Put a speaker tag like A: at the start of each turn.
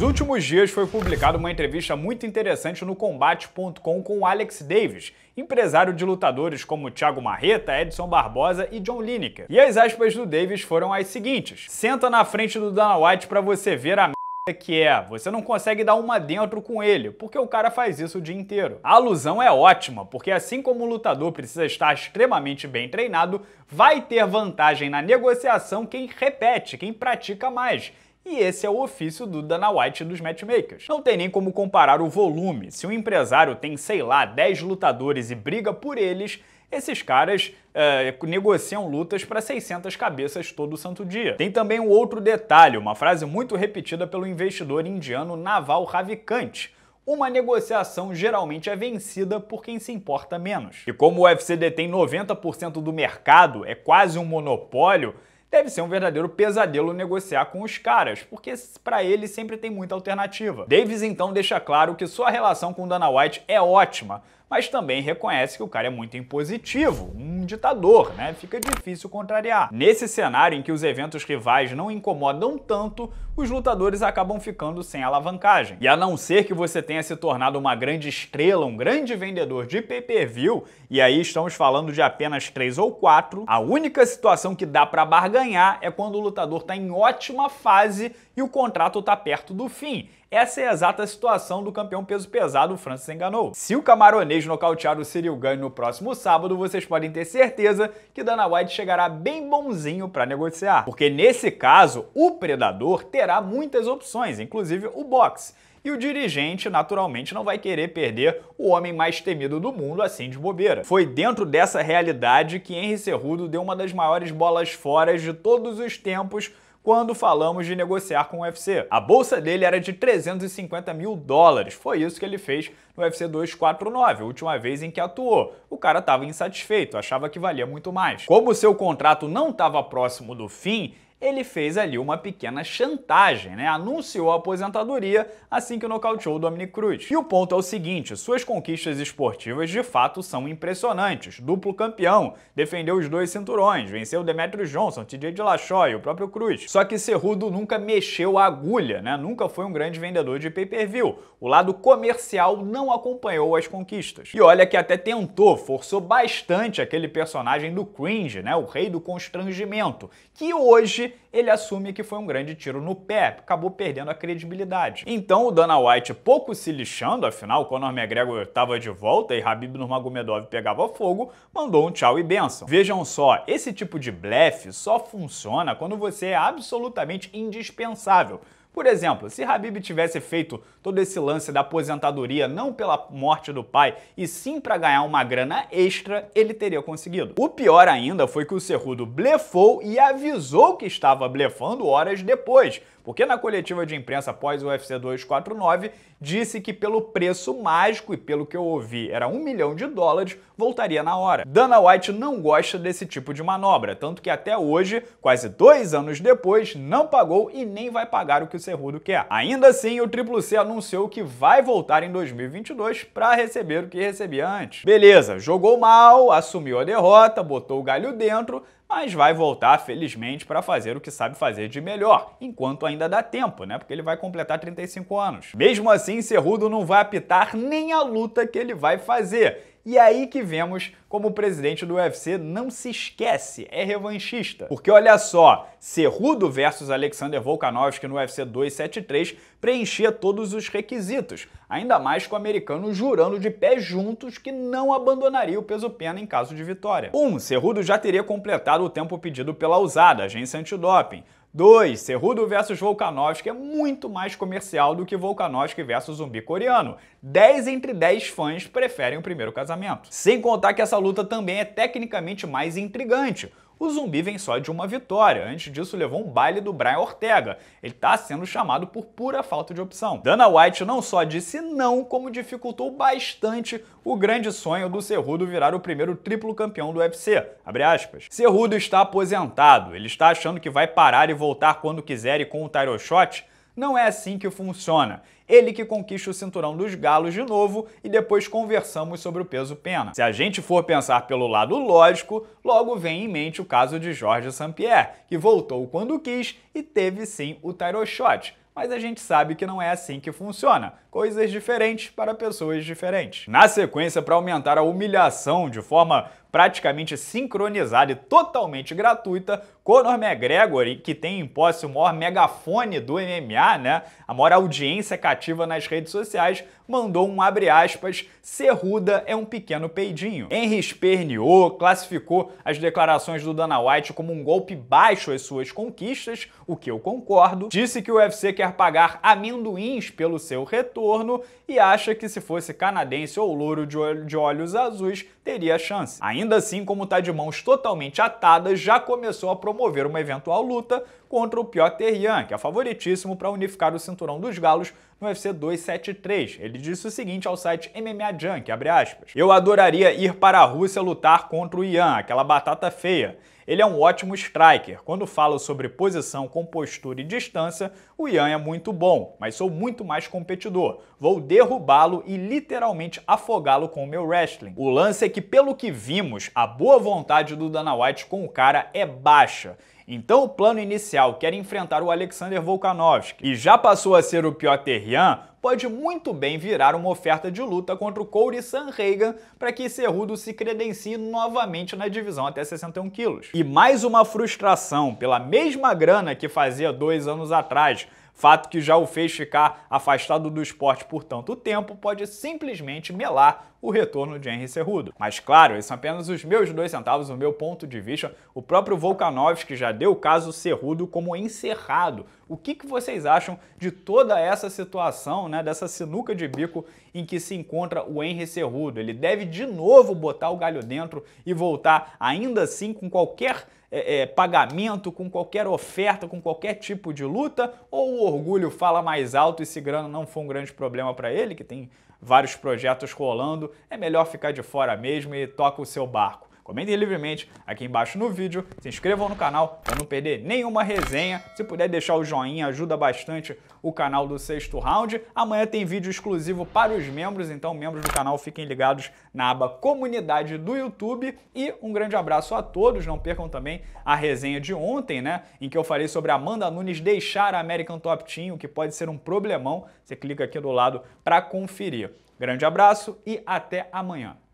A: Nos últimos dias foi publicada uma entrevista muito interessante no combate.com com Alex Davis, empresário de lutadores como Thiago Marreta, Edson Barbosa e John Lineker. E as aspas do Davis foram as seguintes: "Senta na frente do Dana White para você ver a que é, você não consegue dar uma dentro com ele, porque o cara faz isso o dia inteiro. A alusão é ótima, porque assim como o lutador precisa estar extremamente bem treinado, vai ter vantagem na negociação quem repete, quem pratica mais e esse é o ofício do Dana White dos matchmakers. Não tem nem como comparar o volume. Se um empresário tem, sei lá, 10 lutadores e briga por eles, esses caras é, negociam lutas para 600 cabeças todo santo dia. Tem também um outro detalhe, uma frase muito repetida pelo investidor indiano Naval Ravikant. Uma negociação geralmente é vencida por quem se importa menos. E como o UFC detém 90% do mercado, é quase um monopólio, Deve ser um verdadeiro pesadelo negociar com os caras, porque para ele sempre tem muita alternativa. Davis então deixa claro que sua relação com Dana White é ótima, mas também reconhece que o cara é muito impositivo, um ditador, né? Fica difícil contrariar. Nesse cenário em que os eventos rivais não incomodam tanto, os lutadores acabam ficando sem alavancagem. E a não ser que você tenha se tornado uma grande estrela, um grande vendedor de pay-per-view, e aí estamos falando de apenas três ou quatro, a única situação que dá para barganhar é quando o lutador está em ótima fase e o contrato está perto do fim. Essa é a exata situação do campeão peso pesado Francis Enganou. Se o camaronês nocautear o Cyril Gane no próximo sábado, vocês podem ter certeza que Dana White chegará bem bonzinho para negociar. Porque nesse caso, o predador terá muitas opções, inclusive o boxe e o dirigente naturalmente não vai querer perder o homem mais temido do mundo assim de bobeira. Foi dentro dessa realidade que Henry Cerrudo deu uma das maiores bolas fora de todos os tempos quando falamos de negociar com o UFC. A bolsa dele era de 350 mil dólares. Foi isso que ele fez no UFC 249, a última vez em que atuou. O cara estava insatisfeito, achava que valia muito mais. Como seu contrato não estava próximo do fim, ele fez ali uma pequena chantagem, né? Anunciou a aposentadoria assim que nocauteou o Dominic Cruz. E o ponto é o seguinte: suas conquistas esportivas de fato são impressionantes. Duplo campeão, defendeu os dois cinturões, venceu Demetrius Johnson, TJ Dillashaw e o próprio Cruz. Só que Cerrudo nunca mexeu a agulha, né? Nunca foi um grande vendedor de pay-per-view. O lado comercial não acompanhou as conquistas. E olha que até tentou, forçou bastante aquele personagem do cringe, né? O rei do constrangimento, que hoje ele assume que foi um grande tiro no pé, acabou perdendo a credibilidade. Então o Dana White, pouco se lixando, afinal Conor McGregor estava de volta e Habib Nurmagomedov pegava fogo, mandou um tchau e benção. Vejam só, esse tipo de blefe só funciona quando você é absolutamente indispensável. Por exemplo, se Habib tivesse feito todo esse lance da aposentadoria não pela morte do pai, e sim para ganhar uma grana extra, ele teria conseguido. O pior ainda foi que o Cerrudo blefou e avisou que estava blefando horas depois, porque na coletiva de imprensa após o UFC 249, disse que pelo preço mágico e pelo que eu ouvi era um milhão de dólares, voltaria na hora. Dana White não gosta desse tipo de manobra, tanto que até hoje, quase dois anos depois, não pagou e nem vai pagar o que o Cerrudo quer. Ainda assim, o Triple C anunciou que vai voltar em 2022 para receber o que recebia antes. Beleza, jogou mal, assumiu a derrota, botou o galho dentro, mas vai voltar, felizmente, para fazer o que sabe fazer de melhor, enquanto ainda dá tempo, né? Porque ele vai completar 35 anos. Mesmo assim, Cerrudo não vai apitar nem a luta que ele vai fazer. E aí que vemos como o presidente do UFC não se esquece, é revanchista. Porque olha só, Cerrudo versus Alexander Volkanovski no UFC 273 preenchia todos os requisitos, ainda mais com o americano jurando de pé juntos que não abandonaria o peso-pena em caso de vitória. 1. Um, Cerrudo já teria completado o tempo pedido pela USADA, agência antidoping. 2. Cerrudo versus Volkanovski é muito mais comercial do que Volkanovski versus zumbi coreano. 10 entre 10 fãs preferem o primeiro casamento. Sem contar que essa luta também é tecnicamente mais intrigante o Zumbi vem só de uma vitória. Antes disso, levou um baile do Brian Ortega. Ele está sendo chamado por pura falta de opção. Dana White não só disse não, como dificultou bastante o grande sonho do Cerrudo virar o primeiro triplo campeão do UFC. Abre aspas. Cerrudo está aposentado. Ele está achando que vai parar e voltar quando quiser e com o title shot não é assim que funciona. Ele que conquista o cinturão dos galos de novo e depois conversamos sobre o peso pena. Se a gente for pensar pelo lado lógico, logo vem em mente o caso de Jorge St-Pierre, que voltou quando quis e teve sim o title shot, mas a gente sabe que não é assim que funciona. Coisas diferentes para pessoas diferentes. Na sequência, para aumentar a humilhação de forma praticamente sincronizada e totalmente gratuita, Conor McGregor, que tem em posse o maior megafone do MMA, né? A maior audiência cativa nas redes sociais, mandou um abre aspas, serruda é um pequeno peidinho. Henry esperneou, classificou as declarações do Dana White como um golpe baixo às suas conquistas, o que eu concordo. Disse que o UFC quer pagar amendoins pelo seu retorno e acha que se fosse canadense ou louro de olhos azuis, teria a chance. Ainda assim, como está de mãos totalmente atadas, já começou a promover uma eventual luta contra o Piotr Jan, que é favoritíssimo para unificar o cinturão dos galos no UFC 273. Ele disse o seguinte ao site MMA Junk, abre aspas, Eu adoraria ir para a Rússia lutar contra o Ian, aquela batata feia. Ele é um ótimo striker. Quando falo sobre posição, compostura e distância, o Ian é muito bom, mas sou muito mais competidor. Vou derrubá-lo e literalmente afogá-lo com o meu wrestling. O lance é que, pelo que vimos, a boa vontade do Dana White com o cara é baixa. Então o plano inicial, que era enfrentar o Alexander Volkanovski, e já passou a ser o Piotr Jan, pode muito bem virar uma oferta de luta contra o Corey Sanhagen para que Cerrudo se credencie novamente na divisão até 61 quilos. E mais uma frustração pela mesma grana que fazia dois anos atrás, fato que já o fez ficar afastado do esporte por tanto tempo, pode simplesmente melar o retorno de Henry Cerrudo. Mas claro, esses são apenas os meus dois centavos, o meu ponto de vista. O próprio Volkanovski já deu o caso Cerrudo como encerrado. O que, que vocês acham de toda essa situação, né, dessa sinuca de bico em que se encontra o Henry Cerrudo? Ele deve de novo botar o galho dentro e voltar ainda assim com qualquer é, é, pagamento, com qualquer oferta, com qualquer tipo de luta, ou o orgulho fala mais alto e se grana não foi um grande problema para ele, que tem vários projetos rolando, é melhor ficar de fora mesmo e toca o seu barco. Comentem livremente aqui embaixo no vídeo, se inscrevam no canal para não perder nenhuma resenha. Se puder deixar o joinha, ajuda bastante o canal do Sexto Round. Amanhã tem vídeo exclusivo para os membros, então membros do canal fiquem ligados na aba Comunidade do YouTube. E um grande abraço a todos, não percam também a resenha de ontem, né? Em que eu falei sobre Amanda Nunes deixar a American Top Team, o que pode ser um problemão. Você clica aqui do lado para conferir. Grande abraço e até amanhã.